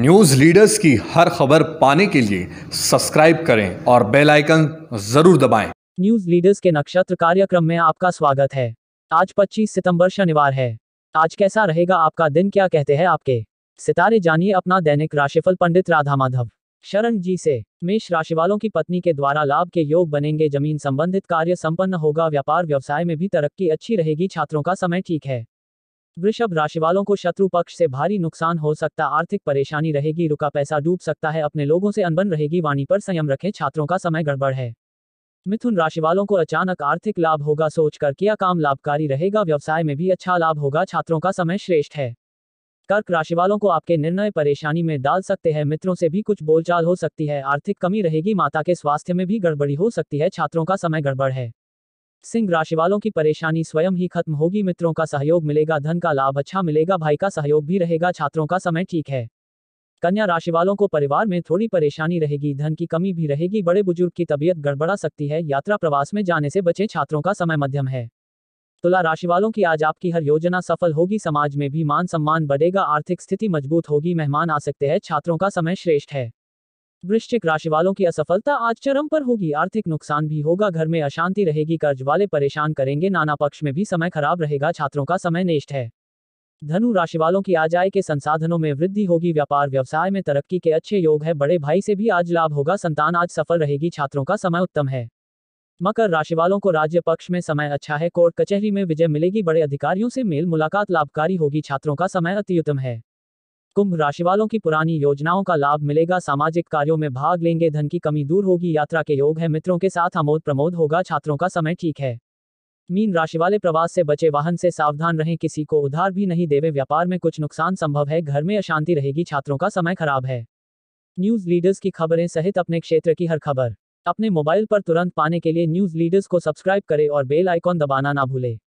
News leaders की हर खबर पाने के लिए सब्सक्राइब करें और बेल आइकन जरूर दबाएं। न्यूज़ लीडर्स के नक्षत्र कार्यक्रम में आपका स्वागत है आज 25 सितंबर शनिवार है आज कैसा रहेगा आपका दिन क्या कहते हैं आपके सितारे जानिए अपना दैनिक राशिफल पंडित राधा माधव शरण जी से मेष राशि वालों की पत्नी के द्वारा लाभ के योग बनेंगे जमीन संबंधित कार्य संपन्न होगा व्यापार व्यवसाय में भी तरक्की अच्छी रहेगी छात्रों का समय ठीक है वृषभ राशि वालों को शत्रु पक्ष से भारी नुकसान हो सकता आर्थिक परेशानी रहेगी रुका पैसा डूब सकता है अपने लोगों से अनबन रहेगी वाणी पर संयम रखें छात्रों का समय गड़बड़ है मिथुन राशि वालों को अचानक आर्थिक लाभ होगा सोच कर किया काम लाभकारी रहेगा व्यवसाय में भी अच्छा लाभ होगा छात्रों का समय श्रेष्ठ है कर्क राशि वालों को आपके निर्णय परेशानी में डाल सकते हैं मित्रों से भी कुछ बोलचाल हो सकती है आर्थिक कमी रहेगी माता के स्वास्थ्य में भी गड़बड़ी हो सकती है छात्रों का समय गड़बड़ है सिंह राशि वालों की परेशानी स्वयं ही खत्म होगी मित्रों का सहयोग मिलेगा धन का लाभ अच्छा मिलेगा भाई का सहयोग भी रहेगा छात्रों का समय ठीक है कन्या राशि वालों को परिवार में थोड़ी परेशानी रहेगी धन की कमी भी रहेगी बड़े बुजुर्ग की तबीयत गड़बड़ा सकती है यात्रा प्रवास में जाने से बचे छात्रों का समय मध्यम है तुला राशि वालों की आज आपकी हर योजना सफल होगी समाज में भी मान सम्मान बढ़ेगा आर्थिक स्थिति मजबूत होगी मेहमान आ सकते हैं छात्रों का समय श्रेष्ठ है वृश्चिक राशि वालों की असफलता आज चरम पर होगी आर्थिक नुकसान भी होगा घर में अशांति रहेगी कर्ज वाले परेशान करेंगे नाना पक्ष में भी समय खराब रहेगा छात्रों का समय नेष्ठ है धनु राशि वालों की आज आय के संसाधनों में वृद्धि होगी व्यापार व्यवसाय में तरक्की के अच्छे योग है बड़े भाई से भी आज लाभ होगा संतान आज सफल रहेगी छात्रों का समय उत्तम है मकर राशि वालों को राज्य पक्ष में समय अच्छा है कोर्ट कचहरी में विजय मिलेगी बड़े अधिकारियों से मेल मुलाकात लाभकारी होगी छात्रों का समय अति उत्तम है कुंभ राशि वालों की पुरानी योजनाओं का लाभ मिलेगा सामाजिक कार्यों में भाग लेंगे धन की कमी दूर होगी यात्रा के योग है मित्रों के साथ आमोद प्रमोद होगा छात्रों का समय ठीक है मीन राशि वाले प्रवास से बचे वाहन से सावधान रहें किसी को उधार भी नहीं देवे व्यापार में कुछ नुकसान संभव है घर में अशांति रहेगी छात्रों का समय खराब है न्यूज लीडर्स की खबरें सहित अपने क्षेत्र की हर खबर अपने मोबाइल पर तुरंत पाने के लिए न्यूज लीडर्स को सब्सक्राइब करें और बेल आइकॉन दबाना ना भूलें